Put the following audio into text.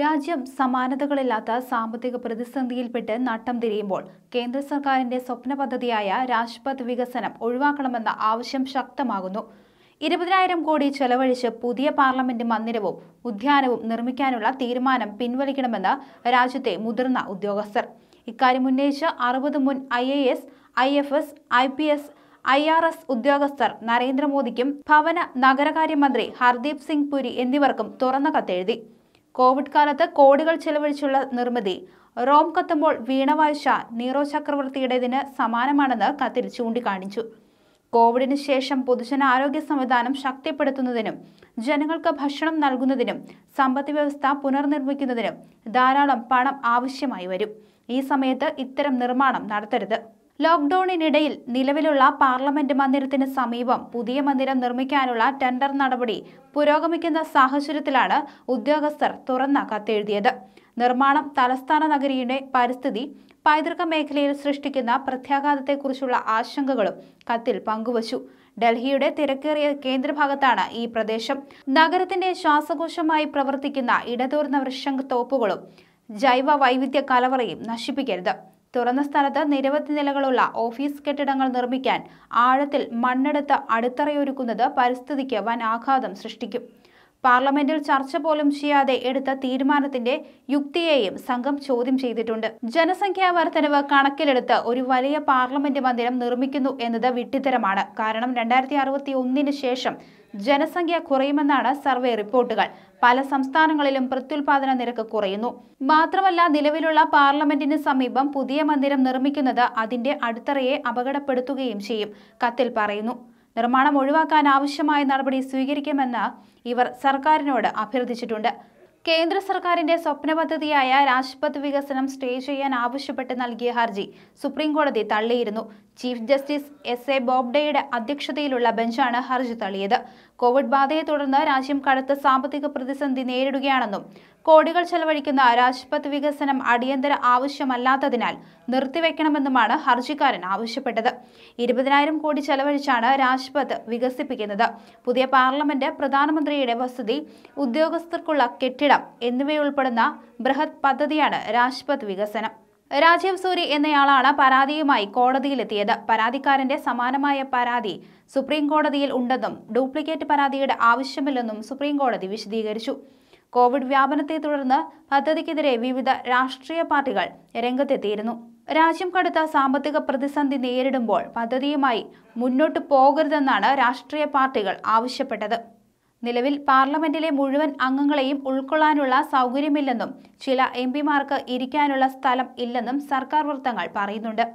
രാജ്യം സമാനതകളില്ലാത്ത സാമ്പത്തിക പ്രതിസന്ധിയിൽപ്പെട്ട് നട്ടം തിരിയുമ്പോൾ കേന്ദ്ര സർക്കാരിന്റെ സ്വപ്ന പദ്ധതിയായ രാജ്പഥ് വികസനം ഒഴിവാക്കണമെന്ന ആവശ്യം ശക്തമാകുന്നു ഇരുപതിനായിരം കോടി ചെലവഴിച്ച് പുതിയ പാർലമെന്റ് മന്ദിരവും ഉദ്യാനവും നിർമ്മിക്കാനുള്ള തീരുമാനം പിൻവലിക്കണമെന്ന് രാജ്യത്തെ മുതിർന്ന ഉദ്യോഗസ്ഥർ ഇക്കാര്യം ഉന്നയിച്ച് അറുപത് മുൻ I A S I F S I P S I R S ഉദ്യോഗസ്ഥർ നരേന്ദ്രമോദിക്കും ഭവന നഗരകാര്യമന്ത്രി ഹർദീപ് സിംഗ് പുരി എന്നിവർക്കും തുറന്ന കത്തെഴുതി കോവിഡ് കാലത്ത് കോടികൾ ചെലവഴിച്ചുള്ള നിർമ്മിതി റോം കത്തുമ്പോൾ വീണവാഴ്ച നീറോ ചക്രവർത്തിയുടേതിന് സമാനമാണെന്ന് കത്തിൽ ചൂണ്ടിക്കാണിച്ചു കോവിഡിന് ശേഷം പൊതുജന ആരോഗ്യ സംവിധാനം ശക്തിപ്പെടുത്തുന്നതിനും ജനങ്ങൾക്ക് ഭക്ഷണം നൽകുന്നതിനും സമ്പദ് വ്യവസ്ഥ പുനർനിർമ്മിക്കുന്നതിനും ധാരാളം പണം ആവശ്യമായി വരും ഈ സമയത്ത് ഇത്തരം നിർമ്മാണം നടത്തരുത് ലോക്ക്ഡൌണിനിടയിൽ നിലവിലുള്ള പാർലമെന്റ് മന്ദിരത്തിന് സമീപം പുതിയ മന്ദിരം നിർമ്മിക്കാനുള്ള ടെൻഡർ നടപടി പുരോഗമിക്കുന്ന സാഹചര്യത്തിലാണ് ഉദ്യോഗസ്ഥർ തുറന്ന കത്തെഴുതിയത് നിർമ്മാണം തലസ്ഥാന നഗരിയുടെ പരിസ്ഥിതി പൈതൃക മേഖലയിൽ സൃഷ്ടിക്കുന്ന പ്രത്യാഘാതത്തെക്കുറിച്ചുള്ള ആശങ്കകളും കത്തിൽ പങ്കുവച്ചു ഡൽഹിയുടെ തിരക്കേറിയ കേന്ദ്രഭാഗത്താണ് ഈ പ്രദേശം നഗരത്തിന്റെ ശ്വാസകോശമായി പ്രവർത്തിക്കുന്ന ഇടതൂർന്ന തോപ്പുകളും ജൈവ വൈവിധ്യ കലവറയും നശിപ്പിക്കരുത് തുറന്ന സ്ഥലത്ത് നിരവധി നിലകളുള്ള ഓഫീസ് കെട്ടിടങ്ങൾ നിർമ്മിക്കാൻ ആഴത്തിൽ മണ്ണെടുത്ത് അടിത്തറയൊരുക്കുന്നത് പരിസ്ഥിതിക്ക് വൻ ആഘാതം സൃഷ്ടിക്കും പാർലമെന്റിൽ ചർച്ച പോലും ചെയ്യാതെ എടുത്ത തീരുമാനത്തിന്റെ യുക്തിയെയും സംഘം ചോദ്യം ചെയ്തിട്ടുണ്ട് ജനസംഖ്യാ വർധനവ് കണക്കിലെടുത്ത് ഒരു വലിയ പാർലമെന്റ് മന്ദിരം നിർമ്മിക്കുന്നു എന്നത് വിട്ടിത്തരമാണ് കാരണം രണ്ടായിരത്തി അറുപത്തി ഒന്നിന് ശേഷം ജനസംഖ്യ കുറയുമെന്നാണ് സർവേ റിപ്പോർട്ടുകൾ പല സംസ്ഥാനങ്ങളിലും പ്രത്യുൽപാദന നിരക്ക് കുറയുന്നു മാത്രമല്ല നിലവിലുള്ള പാർലമെന്റിന് സമീപം പുതിയ മന്ദിരം നിർമ്മിക്കുന്നത് അതിന്റെ അടിത്തറയെ അപകടപ്പെടുത്തുകയും ചെയ്യും കത്തിൽ പറയുന്നു നിർമ്മാണം ഒഴിവാക്കാൻ ആവശ്യമായ നടപടി സ്വീകരിക്കുമെന്ന് ഇവർ സർക്കാരിനോട് അഭ്യർത്ഥിച്ചിട്ടുണ്ട് കേന്ദ്ര സർക്കാരിന്റെ സ്വപ്ന പദ്ധതിയായ രാജ്പഥ് വികസനം സ്റ്റേ ചെയ്യാൻ ആവശ്യപ്പെട്ട് നൽകിയ ഹർജി സുപ്രീംകോടതി തള്ളിയിരുന്നു ചീഫ് ജസ്റ്റിസ് എസ് എ ബോബ്ഡെയുടെ അധ്യക്ഷതയിലുള്ള ബെഞ്ചാണ് ഹർജി തള്ളിയത് കോവിഡ് ബാധയെ തുടർന്ന് രാജ്യം കടുത്ത സാമ്പത്തിക പ്രതിസന്ധി നേരിടുകയാണെന്നും കോടികൾ ചെലവഴിക്കുന്ന രാജ്പഥ് വികസനം അടിയന്തര ആവശ്യമല്ലാത്തതിനാൽ നിർത്തിവെക്കണമെന്നുമാണ് ഹർജിക്കാരൻ ആവശ്യപ്പെട്ടത് ഇരുപതിനായിരം കോടി ചെലവഴിച്ചാണ് രാജ്പഥ് വികസിപ്പിക്കുന്നത് പുതിയ പാർലമെന്റ് പ്രധാനമന്ത്രിയുടെ വസതി ഉദ്യോഗസ്ഥർക്കുള്ള കെട്ടിടം എന്നിവയുൾപ്പെടുന്ന ബൃഹത് പദ്ധതിയാണ് രാജ്പഥ് വികസനം രാജീവ് സൂരി എന്നയാളാണ് പരാതിയുമായി കോടതിയിലെത്തിയത് പരാതിക്കാരന്റെ സമാനമായ പരാതി സുപ്രീം കോടതിയിൽ ഉണ്ടെന്നും ഡ്യൂപ്ലിക്കേറ്റ് പരാതിയുടെ ആവശ്യമില്ലെന്നും സുപ്രീം കോടതി വിശദീകരിച്ചു കോവിഡ് വ്യാപനത്തെ തുടർന്ന് പദ്ധതിക്കെതിരെ വിവിധ രാഷ്ട്രീയ പാർട്ടികൾ രംഗത്തെത്തിയിരുന്നു രാജ്യം കടുത്ത സാമ്പത്തിക പ്രതിസന്ധി നേരിടുമ്പോൾ പദ്ധതിയുമായി മുന്നോട്ട് പോകരുതെന്നാണ് രാഷ്ട്രീയ പാർട്ടികൾ ആവശ്യപ്പെട്ടത് നിലവിൽ പാർലമെന്റിലെ മുഴുവൻ അംഗങ്ങളെയും ഉൾക്കൊള്ളാനുള്ള സൗകര്യമില്ലെന്നും ചില എം പിമാർക്ക് ഇരിക്കാനുള്ള സ്ഥലം ഇല്ലെന്നും സർക്കാർ വൃത്തങ്ങൾ പറയുന്നുണ്ട്